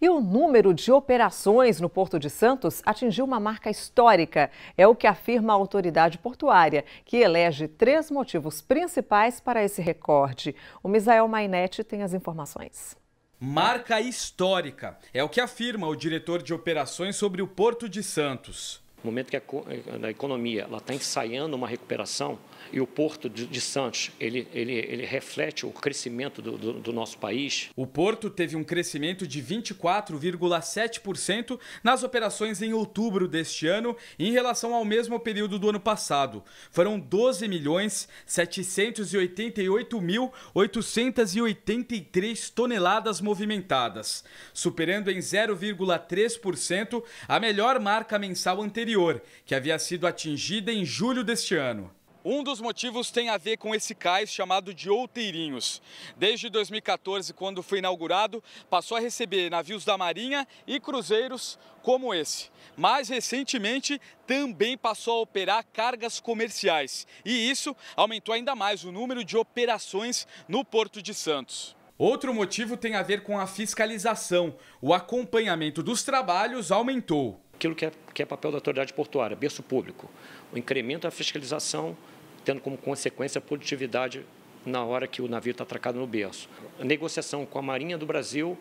E o número de operações no Porto de Santos atingiu uma marca histórica. É o que afirma a autoridade portuária, que elege três motivos principais para esse recorde. O Misael Mainetti tem as informações. Marca histórica é o que afirma o diretor de operações sobre o Porto de Santos. No momento que a, eh, economia está ensaiando uma recuperação e o Porto de, Santos ele, ele, ele reflete o crescimento do, do, do nosso país. O Porto teve um crescimento de 24,7% nas operações em outubro deste ano em relação ao mesmo período do ano passado. Foram 12 milhões 788 mil 883 toneladas movimentadas, superando em 0,3% a melhor marca mensal anterior que havia sido atingida em julho deste ano. Um dos motivos tem a ver com esse cais chamado de Outeirinhos. Desde 2014, quando foi inaugurado, passou a receber navios da Marinha e cruzeiros como esse. Mais recentemente, também passou a operar cargas comerciais. E isso aumentou ainda mais o número de operações no Porto de Santos. Outro motivo tem a ver com a fiscalização. O acompanhamento dos trabalhos aumentou aquilo que é, que é papel da autoridade portuária, berço público. O incremento da fiscalização, tendo como consequência a produtividade na hora que o navio está atracado no berço. A negociação com a Marinha do Brasil,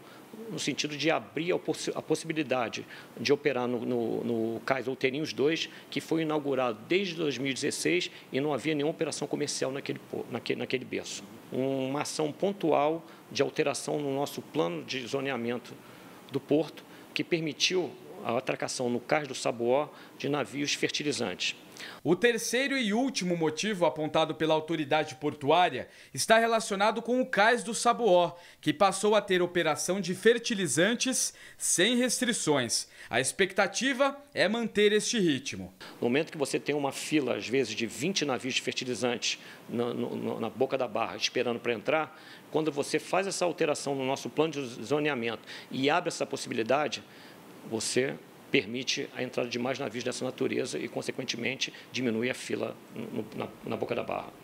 no sentido de abrir a, possi a possibilidade de operar no, no, no cais Outeirinhos 2, que foi inaugurado desde 2016 e não havia nenhuma operação comercial naquele, naquele, naquele berço. Uma ação pontual de alteração no nosso plano de zoneamento do porto, que permitiu a atracação no cais do Sabuó de navios fertilizantes. O terceiro e último motivo apontado pela autoridade portuária está relacionado com o cais do Sabuó, que passou a ter operação de fertilizantes sem restrições. A expectativa é manter este ritmo. No momento que você tem uma fila, às vezes, de 20 navios de fertilizantes na, na boca da barra esperando para entrar, quando você faz essa alteração no nosso plano de zoneamento e abre essa possibilidade, você permite a entrada de mais navios dessa natureza e, consequentemente, diminui a fila no, na, na boca da barra.